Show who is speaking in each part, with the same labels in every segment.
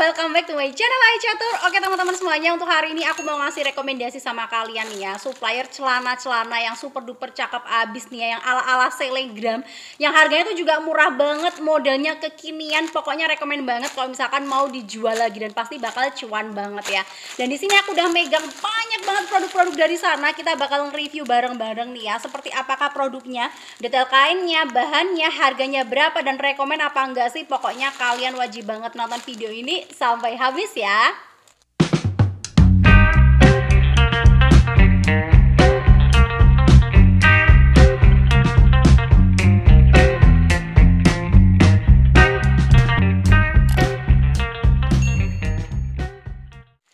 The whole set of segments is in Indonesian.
Speaker 1: welcome back to my channel Hai Catur Oke teman-teman semuanya, untuk hari ini aku mau ngasih rekomendasi sama kalian nih ya Supplier celana-celana yang super duper cakep abis nih ya Yang ala-ala selegram Yang harganya tuh juga murah banget, modelnya kekinian Pokoknya rekomen banget kalau misalkan mau dijual lagi Dan pasti bakal cuan banget ya Dan di sini aku udah megang banyak banget produk-produk dari sana Kita bakal review bareng-bareng nih ya Seperti apakah produknya, detail kainnya, bahannya, harganya berapa Dan rekomen apa enggak sih Pokoknya kalian wajib banget nonton video ini sampai habis ya.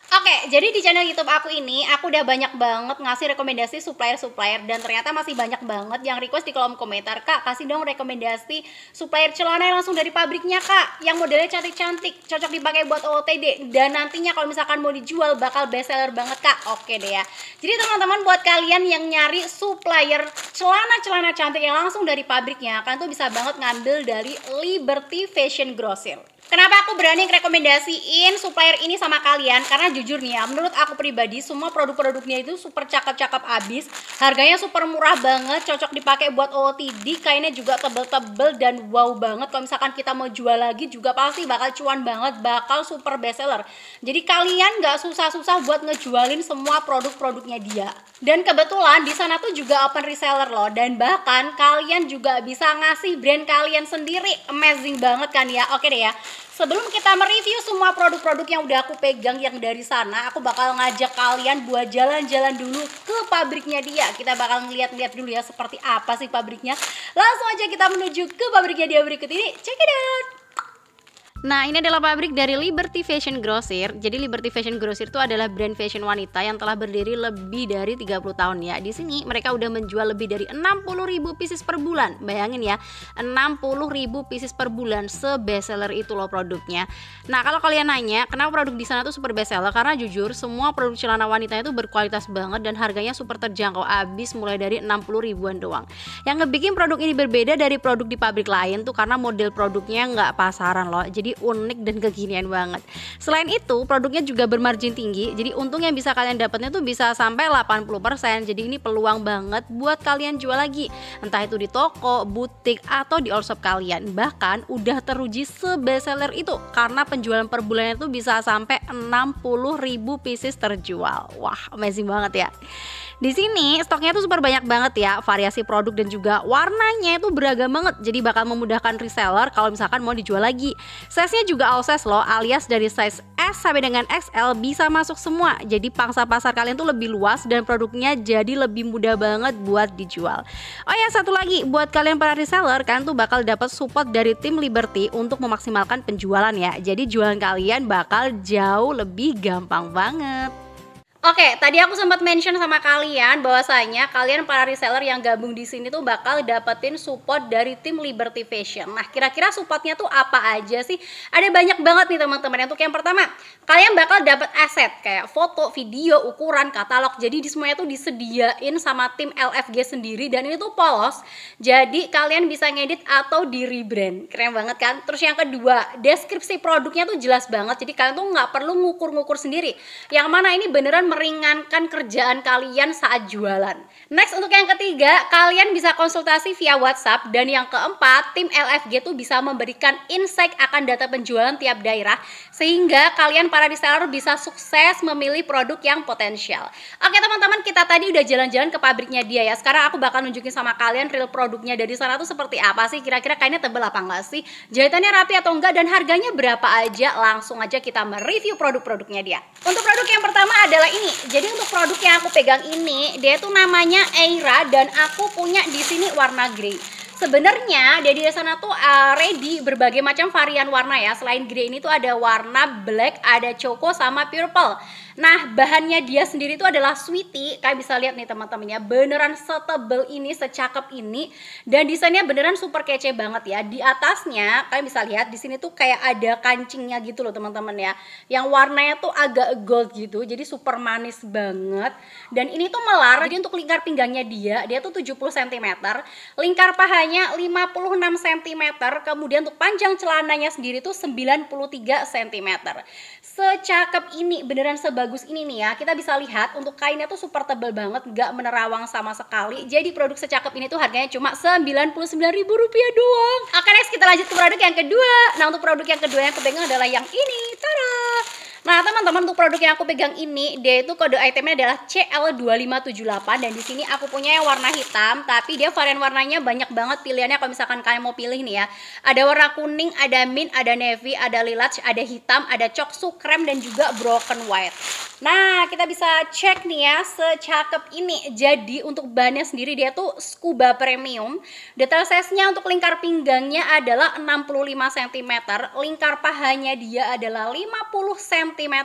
Speaker 1: oke jadi channel YouTube aku ini aku udah banyak banget ngasih rekomendasi supplier-supplier dan ternyata masih banyak banget yang request di kolom komentar kak kasih dong rekomendasi supplier celana yang langsung dari pabriknya kak yang modelnya cantik-cantik cocok dipakai buat OOTD dan nantinya kalau misalkan mau dijual bakal best seller banget kak oke deh ya jadi teman-teman buat kalian yang nyari supplier celana-celana cantik yang langsung dari pabriknya kan tuh bisa banget ngambil dari Liberty Fashion Grosir Kenapa aku berani rekomendasiin supplier ini sama kalian? Karena jujur nih ya, menurut aku pribadi semua produk-produknya itu super cakep-cakep abis harganya super murah banget cocok dipakai buat OOTD kainnya juga tebel-tebel dan wow banget kalau misalkan kita mau jual lagi juga pasti bakal cuan banget bakal super best seller jadi kalian gak susah-susah buat ngejualin semua produk-produknya dia dan kebetulan di sana tuh juga open reseller loh dan bahkan kalian juga bisa ngasih brand kalian sendiri amazing banget kan ya oke deh ya sebelum kita mereview semua produk-produk yang udah aku pegang yang dari sana aku bakal bakal ngajak kalian buat jalan-jalan dulu ke pabriknya dia. Kita bakal ngeliat-ngeliat dulu ya seperti apa sih pabriknya. Langsung aja kita menuju ke pabriknya dia berikut ini. Check it out! Nah, ini adalah pabrik dari Liberty Fashion Grocer. Jadi Liberty Fashion Grocer itu adalah brand fashion wanita yang telah berdiri lebih dari 30 tahun ya. Di sini mereka udah menjual lebih dari 60.000 pieces per bulan. Bayangin ya, 60.000 pieces per bulan se-bestseller itu loh produknya. Nah, kalau kalian nanya, kenapa produk di sana tuh super bestseller? Karena jujur, semua produk celana wanita itu berkualitas banget dan harganya super terjangkau abis mulai dari 60 ribuan doang. Yang ngebikin produk ini berbeda dari produk di pabrik lain tuh karena model produknya nggak pasaran loh. Jadi jadi unik dan kekinian banget. Selain itu, produknya juga bermargin tinggi. Jadi untung yang bisa kalian dapatnya tuh bisa sampai 80%. Jadi ini peluang banget buat kalian jual lagi. Entah itu di toko, butik, atau di all shop kalian. Bahkan udah teruji sebestseller itu karena penjualan per bulannya tuh bisa sampai 60 ribu pieces terjual. Wah, amazing banget ya. Di sini stoknya tuh super banyak banget ya, variasi produk dan juga warnanya itu beragam banget. Jadi bakal memudahkan reseller kalau misalkan mau dijual lagi. Size-nya juga all size loh, alias dari size S sampai dengan XL bisa masuk semua. Jadi pangsa pasar kalian tuh lebih luas dan produknya jadi lebih mudah banget buat dijual. Oh ya, satu lagi buat kalian para reseller, kan tuh bakal dapat support dari tim Liberty untuk memaksimalkan penjualan ya. Jadi jualan kalian bakal jauh lebih gampang banget. Oke, okay, tadi aku sempat mention sama kalian bahwasanya kalian para reseller yang gabung di sini tuh bakal dapetin support dari tim Liberty Fashion. Nah, kira-kira supportnya tuh apa aja sih? Ada banyak banget nih teman-teman. Untuk yang pertama, kalian bakal dapat aset kayak foto, video, ukuran, katalog. Jadi di semuanya tuh disediain sama tim LFG sendiri dan ini tuh polos. Jadi kalian bisa ngedit atau di rebrand. Keren banget kan? Terus yang kedua, deskripsi produknya tuh jelas banget. Jadi kalian tuh nggak perlu ngukur-ngukur sendiri. Yang mana ini beneran meringankan kerjaan kalian saat jualan. Next untuk yang ketiga, kalian bisa konsultasi via WhatsApp dan yang keempat, tim LFG tuh bisa memberikan insight akan data penjualan tiap daerah sehingga kalian para reseller bisa sukses memilih produk yang potensial. Oke teman-teman, kita tadi udah jalan-jalan ke pabriknya dia ya. Sekarang aku bakal nunjukin sama kalian real produknya dari sana tuh seperti apa sih? Kira-kira kainnya tebel apa enggak sih? Jahitannya rapi atau enggak dan harganya berapa aja? Langsung aja kita mereview produk-produknya dia. Untuk produk yang pertama adalah ini jadi untuk produk yang aku pegang ini dia tuh namanya Eira dan aku punya di sini warna grey sebenarnya dari sana tuh uh, ready berbagai macam varian warna ya selain grey ini tuh ada warna black ada choco sama purple Nah, bahannya dia sendiri itu adalah sweetie. Kalian bisa lihat nih teman temannya beneran setebel ini, secakep ini dan desainnya beneran super kece banget ya. Di atasnya kalian bisa lihat di sini tuh kayak ada kancingnya gitu loh teman-teman ya. Yang warnanya tuh agak gold gitu. Jadi super manis banget. Dan ini tuh melar. Jadi untuk lingkar pinggangnya dia, dia tuh 70 cm. Lingkar pahanya 56 cm. Kemudian untuk panjang celananya sendiri tuh 93 cm. Secakep ini beneran sebagus bagus ini nih ya kita bisa lihat untuk kainnya tuh super tebel banget nggak menerawang sama sekali jadi produk secakep ini tuh harganya cuma Rp99.000 doang oke next kita lanjut ke produk yang kedua nah untuk produk yang kedua yang kebengang adalah yang ini Tada! Nah, teman-teman untuk produk yang aku pegang ini, dia itu kode itemnya adalah CL2578 dan di sini aku punya yang warna hitam, tapi dia varian warnanya banyak banget pilihannya kalau misalkan kalian mau pilih nih ya. Ada warna kuning, ada mint, ada navy, ada lilac, ada hitam, ada coksu krem dan juga broken white. Nah, kita bisa cek nih ya secakep ini. Jadi untuk bahannya sendiri dia tuh scuba premium. Detail size-nya untuk lingkar pinggangnya adalah 65 cm, lingkar pahanya dia adalah 50 cm cm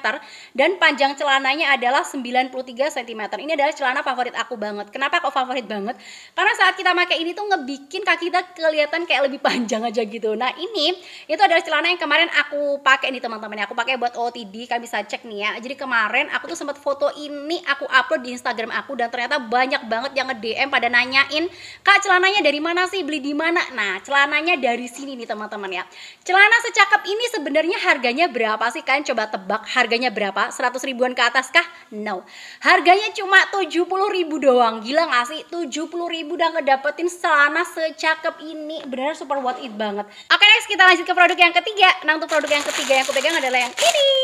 Speaker 1: dan panjang celananya adalah 93 cm. Ini adalah celana favorit aku banget. Kenapa kok favorit banget? Karena saat kita pakai ini tuh ngebikin kaki kita kelihatan kayak lebih panjang aja gitu. Nah, ini itu adalah celana yang kemarin aku pakai nih teman-teman. Aku pakai buat OOTD, kalian bisa cek nih ya. Jadi kemarin aku tuh sempat foto ini aku upload di Instagram aku dan ternyata banyak banget yang nge-DM pada nanyain, "Kak, celananya dari mana sih? Beli di mana?" Nah, celananya dari sini nih teman-teman ya. Celana secakap ini sebenarnya harganya berapa sih? Kalian coba tebak tebak harganya berapa? 100 ribuan ke atas kah? No. Harganya cuma 70 ribu doang. Gila gak sih? 70 ribu udah ngedapetin celana secakep ini. benar-benar super worth it banget. Oke okay, next kita lanjut ke produk yang ketiga. Nah untuk produk yang ketiga yang aku pegang adalah yang ini.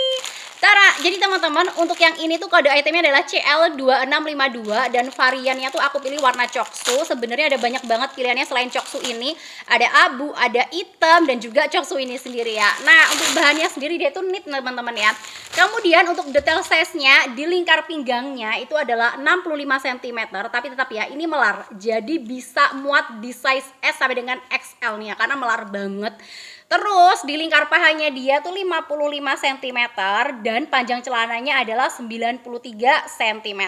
Speaker 1: Tara, jadi teman-teman untuk yang ini tuh kode itemnya adalah CL2652 dan variannya tuh aku pilih warna coksu. Sebenarnya ada banyak banget pilihannya selain coksu ini, ada abu, ada hitam dan juga coksu ini sendiri ya. Nah, untuk bahannya sendiri dia tuh knit teman-teman ya. Kemudian untuk detail size-nya di lingkar pinggangnya itu adalah 65 cm, tapi tetap ya ini melar. Jadi bisa muat di size S sampai dengan XL nih ya karena melar banget. Terus di lingkar pahanya dia tuh 55 cm dan panjang celananya adalah 93 cm.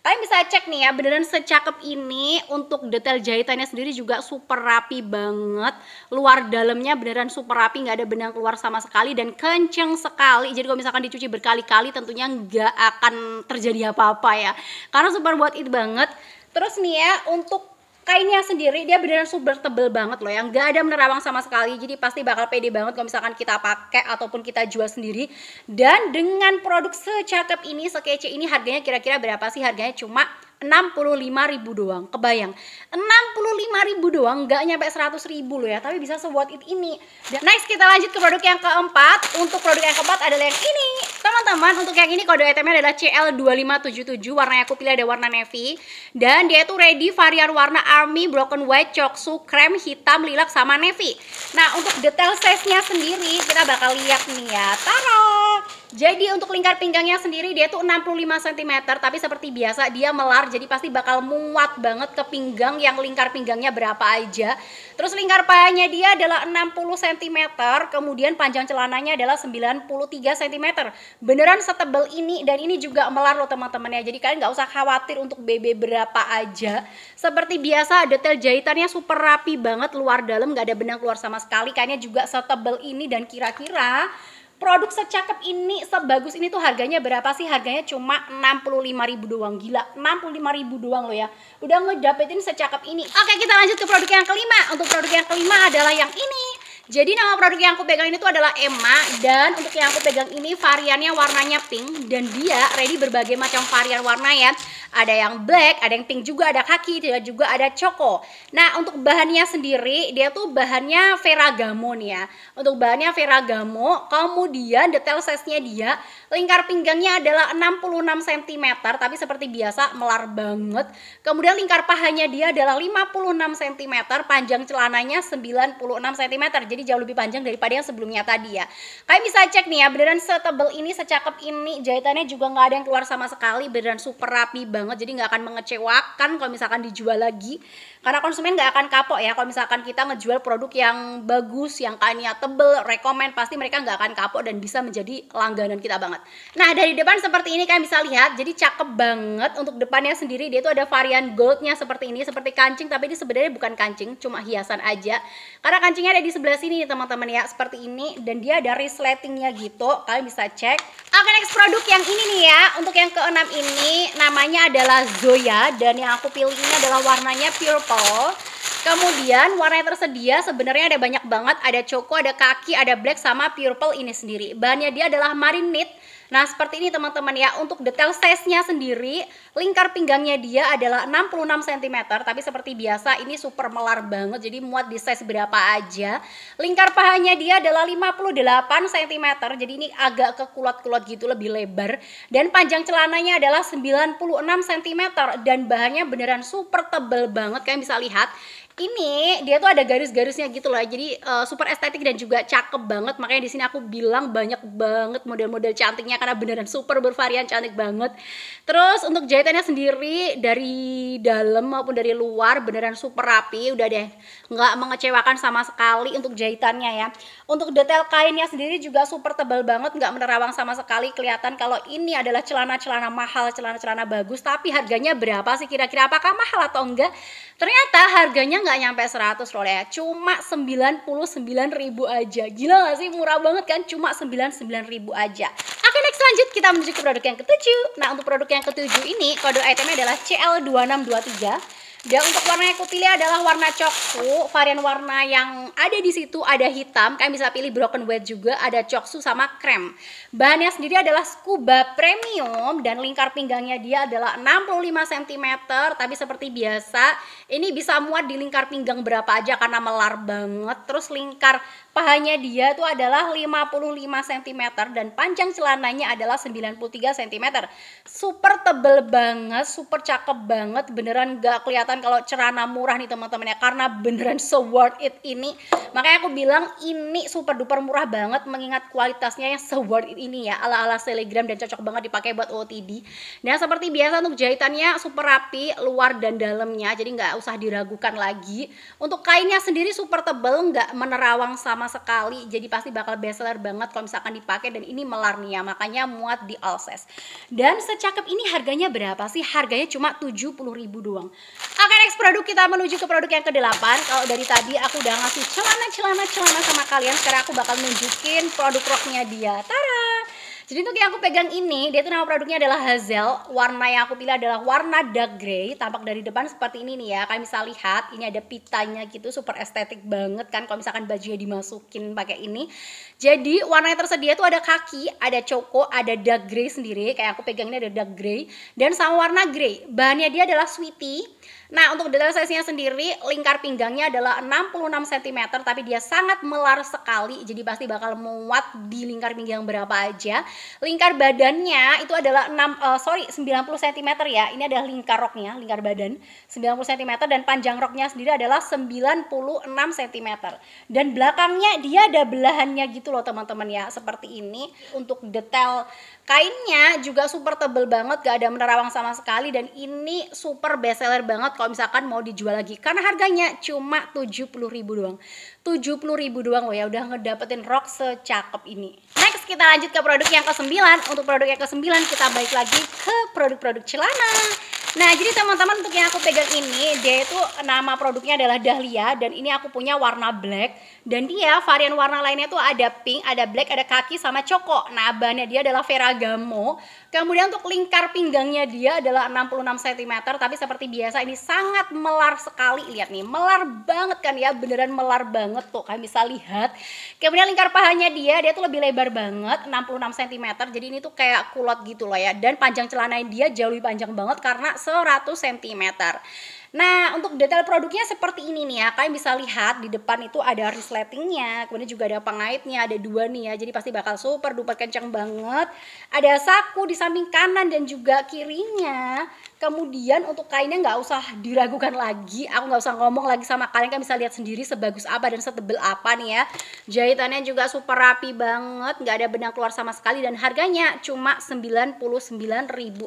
Speaker 1: Kalian bisa cek nih ya, beneran secakep ini untuk detail jahitannya sendiri juga super rapi banget. Luar dalamnya beneran super rapi, nggak ada benang keluar sama sekali dan kenceng sekali. Jadi kalau misalkan dicuci berkali-kali tentunya nggak akan terjadi apa-apa ya. Karena super buat it banget. Terus nih ya, untuk kainnya sendiri dia beneran super tebel banget loh yang gak ada menerawang sama sekali jadi pasti bakal pede banget kalau misalkan kita pakai ataupun kita jual sendiri dan dengan produk secakep ini sekece ini harganya kira-kira berapa sih harganya cuma 65 ribu doang kebayang 65 ribu doang nggak nyampe 100 ribu loh ya tapi bisa sebuat ini dan next kita lanjut ke produk yang keempat untuk produk yang keempat adalah yang ini Teman-teman, untuk yang ini kode itemnya adalah CL2577, warna yang aku pilih ada warna navy. Dan dia itu ready varian warna army, broken white, coksu, krem, hitam, lilac, sama navy. Nah, untuk detail size-nya sendiri, kita bakal lihat nih ya. Taruh! Jadi untuk lingkar pinggangnya sendiri dia tuh 65 cm tapi seperti biasa dia melar jadi pasti bakal muat banget ke pinggang yang lingkar pinggangnya berapa aja. Terus lingkar pahanya dia adalah 60 cm, kemudian panjang celananya adalah 93 cm. Beneran setebel ini dan ini juga melar loh teman-teman ya. Jadi kalian nggak usah khawatir untuk BB berapa aja. Seperti biasa detail jahitannya super rapi banget luar dalam nggak ada benang keluar sama sekali. Kayaknya juga setebel ini dan kira-kira produk secakep ini, sebagus ini tuh harganya berapa sih? Harganya cuma 65.000 doang, gila. 65.000 doang loh ya. Udah ngedapetin secakep ini. Oke, kita lanjut ke produk yang kelima. Untuk produk yang kelima adalah yang ini. Jadi nama produk yang aku pegang ini tuh adalah Emma dan untuk yang aku pegang ini variannya warnanya pink dan dia ready berbagai macam varian warna ya ada yang black, ada yang pink juga, ada kaki, juga ada coko. Nah, untuk bahannya sendiri dia tuh bahannya Ferragamo nih ya. Untuk bahannya Ferragamo, kemudian detail size-nya dia lingkar pinggangnya adalah 66 cm tapi seperti biasa melar banget. Kemudian lingkar pahanya dia adalah 56 cm, panjang celananya 96 cm. Jadi jauh lebih panjang daripada yang sebelumnya tadi ya. Kalian bisa cek nih ya, beneran setebel ini, secakep ini, jahitannya juga nggak ada yang keluar sama sekali, beneran super rapi banget banget jadi nggak akan mengecewakan kalau misalkan dijual lagi karena konsumen nggak akan kapok ya kalau misalkan kita ngejual produk yang bagus yang kainnya tebel rekomend pasti mereka nggak akan kapok dan bisa menjadi langganan kita banget nah dari depan seperti ini kalian bisa lihat jadi cakep banget untuk depannya sendiri dia tuh ada varian goldnya seperti ini seperti kancing tapi ini sebenarnya bukan kancing cuma hiasan aja karena kancingnya ada di sebelah sini teman-teman ya seperti ini dan dia ada resletingnya gitu kalian bisa cek oke next produk yang ini nih ya untuk yang keenam ini namanya adalah Zoya dan yang aku pilih ini adalah warnanya purple. Kemudian warna yang tersedia sebenarnya ada banyak banget, ada choco, ada kaki, ada black sama purple ini sendiri. Bahannya dia adalah marinade Nah seperti ini teman-teman ya untuk detail size-nya sendiri lingkar pinggangnya dia adalah 66 cm tapi seperti biasa ini super melar banget jadi muat di size berapa aja. Lingkar pahanya dia adalah 58 cm jadi ini agak ke kulot gitu lebih lebar dan panjang celananya adalah 96 cm dan bahannya beneran super tebel banget kalian bisa lihat ini dia tuh ada garis-garisnya gitu loh jadi uh, super estetik dan juga cakep banget makanya di sini aku bilang banyak banget model-model cantiknya karena beneran super bervarian cantik banget terus untuk jahitannya sendiri dari dalam maupun dari luar beneran super rapi udah deh nggak mengecewakan sama sekali untuk jahitannya ya untuk detail kainnya sendiri juga super tebal banget nggak menerawang sama sekali kelihatan kalau ini adalah celana-celana mahal celana-celana bagus tapi harganya berapa sih kira-kira apakah mahal atau enggak ternyata harganya nggak nyampe 100 loh ya cuma ribu aja gila gak sih murah banget kan cuma ribu aja oke next lanjut kita menuju ke produk yang ketujuh nah untuk produk yang ketujuh ini kode itemnya adalah CL2623 dan untuk warna yang aku pilih adalah warna coksu. Varian warna yang ada di situ ada hitam. Kalian bisa pilih broken white juga, ada coksu sama krem. Bahannya sendiri adalah scuba premium dan lingkar pinggangnya dia adalah 65 cm. Tapi seperti biasa, ini bisa muat di lingkar pinggang berapa aja karena melar banget. Terus lingkar pahanya dia tuh adalah 55 cm dan panjang celananya adalah 93 cm. Super tebel banget, super cakep banget, beneran gak kelihatan kalau cerana murah nih teman-teman ya karena beneran so worth it ini. Makanya aku bilang ini super duper murah banget mengingat kualitasnya yang so worth it ini ya ala-ala selegram dan cocok banget dipakai buat OOTD. Nah seperti biasa untuk jahitannya super rapi luar dan dalamnya jadi nggak usah diragukan lagi. Untuk kainnya sendiri super tebel nggak menerawang sama sama sekali jadi pasti bakal bestseller banget kalau misalkan dipakai dan ini melarnia ya, makanya muat di Alses dan secakep ini harganya berapa sih harganya cuma 70.000 doang oke next produk kita menuju ke produk yang ke-8 kalau dari tadi aku udah ngasih celana-celana celana sama kalian sekarang aku bakal nunjukin produk roknya dia Tara jadi untuk yang aku pegang ini, dia tuh nama produknya adalah Hazel. Warna yang aku pilih adalah warna dark grey. Tampak dari depan seperti ini nih ya. Kalian bisa lihat, ini ada pitanya gitu, super estetik banget kan. Kalau misalkan bajunya dimasukin pakai ini. Jadi warna yang tersedia tuh ada kaki, ada coko, ada dark grey sendiri. Kayak aku pegang ini ada dark grey. Dan sama warna grey. Bahannya dia adalah sweetie Nah, untuk detail size-nya sendiri, lingkar pinggangnya adalah 66 cm, tapi dia sangat melar sekali, jadi pasti bakal muat di lingkar pinggang berapa aja. Lingkar badannya itu adalah 6, uh, eh, sorry, 90 cm ya, ini adalah lingkar roknya, lingkar badan, 90 cm, dan panjang roknya sendiri adalah 96 cm. Dan belakangnya dia ada belahannya gitu loh teman-teman ya, seperti ini. Untuk detail kainnya juga super tebel banget, gak ada menerawang sama sekali, dan ini super best seller banget kalau misalkan mau dijual lagi karena harganya cuma 70.000 doang. 70.000 doang loh ya udah ngedapetin rok secakep ini. Next kita lanjut ke produk yang ke-9. Untuk produk yang ke-9 kita balik lagi ke produk-produk celana. Nah, jadi teman-teman untuk yang aku pegang ini, dia itu nama produknya adalah Dahlia dan ini aku punya warna black dan dia varian warna lainnya tuh ada pink, ada black, ada kaki sama coko. Nah, bahannya dia adalah Ferragamo. Kemudian untuk lingkar pinggangnya dia adalah 66 cm, tapi seperti biasa ini sangat melar sekali. Lihat nih, melar banget kan ya, beneran melar banget tuh. Kalian bisa lihat. Kemudian lingkar pahanya dia, dia tuh lebih lebar banget, 66 cm. Jadi ini tuh kayak kulot gitu loh ya. Dan panjang celananya dia jauh lebih panjang banget karena 100 cm. Nah, untuk detail produknya seperti ini nih ya. Kalian bisa lihat di depan itu ada resletingnya, kemudian juga ada pengaitnya, ada dua nih ya. Jadi pasti bakal super duper kencang banget. Ada saku di samping kanan dan juga kirinya kemudian untuk kainnya nggak usah diragukan lagi aku nggak usah ngomong lagi sama kalian kan bisa lihat sendiri sebagus apa dan setebel apa nih ya jahitannya juga super rapi banget nggak ada benang keluar sama sekali dan harganya cuma 99.000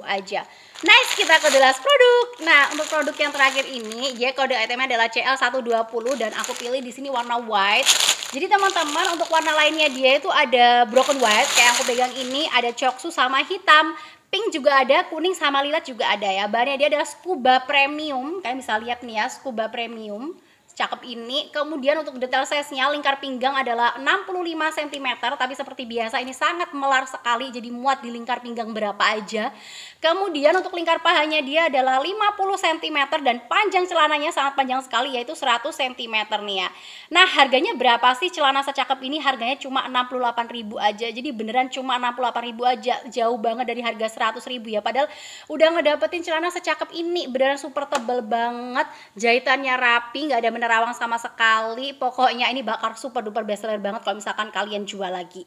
Speaker 1: aja Nice, kita ke delas produk. Nah, untuk produk yang terakhir ini, dia kode itemnya adalah CL120 dan aku pilih di sini warna white. Jadi teman-teman, untuk warna lainnya dia itu ada broken white kayak yang aku pegang ini, ada coksu sama hitam. Pink juga ada, kuning sama lilat juga ada ya. Bahannya dia adalah scuba premium. Kalian bisa lihat nih ya, scuba premium cakep ini. Kemudian untuk detail size-nya lingkar pinggang adalah 65 cm tapi seperti biasa ini sangat melar sekali jadi muat di lingkar pinggang berapa aja. Kemudian untuk lingkar pahanya dia adalah 50 cm dan panjang celananya sangat panjang sekali yaitu 100 cm nih ya. Nah, harganya berapa sih celana secakep ini? Harganya cuma 68 ribu aja. Jadi beneran cuma 68 ribu aja. Jauh banget dari harga 100 ribu ya. Padahal udah ngedapetin celana secakep ini beneran super tebel banget, jahitannya rapi, nggak ada Nerawang sama sekali. Pokoknya ini bakar super duper best seller banget kalau misalkan kalian jual lagi.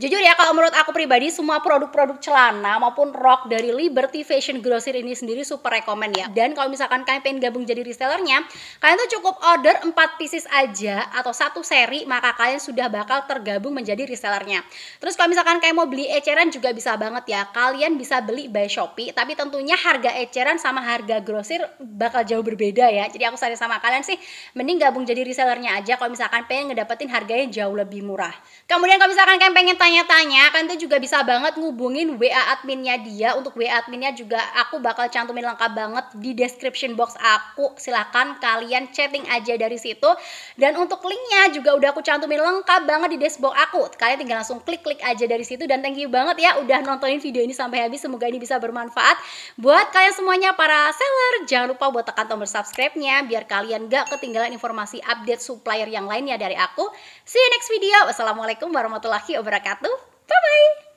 Speaker 1: Jujur ya kalau menurut aku pribadi semua produk-produk celana maupun rok dari Liberty Fashion Grocery ini sendiri super rekomen ya. Dan kalau misalkan kalian pengen gabung jadi resellernya, kalian tuh cukup order 4 pieces aja atau satu seri maka kalian sudah bakal tergabung menjadi resellernya. Terus kalau misalkan kalian mau beli eceran juga bisa banget ya. Kalian bisa beli by Shopee tapi tentunya harga eceran sama harga grosir bakal jauh berbeda ya. Jadi aku saran sama kalian sih mending gabung jadi resellernya aja kalau misalkan pengen ngedapetin harganya jauh lebih murah. Kemudian kalau misalkan kalian pengen pengen tanya-tanya, kan tuh juga bisa banget ngubungin WA adminnya dia. Untuk WA adminnya juga aku bakal cantumin lengkap banget di description box aku. Silahkan kalian chatting aja dari situ. Dan untuk linknya juga udah aku cantumin lengkap banget di dashboard aku. Kalian tinggal langsung klik-klik aja dari situ. Dan thank you banget ya udah nontonin video ini sampai habis. Semoga ini bisa bermanfaat. Buat kalian semuanya para seller, jangan lupa buat tekan tombol subscribe-nya. Biar kalian gak ketinggalan informasi update supplier yang lainnya dari aku. See you next video. Wassalamualaikum warahmatullahi wabarakatuh wabarakatuh. Bye bye.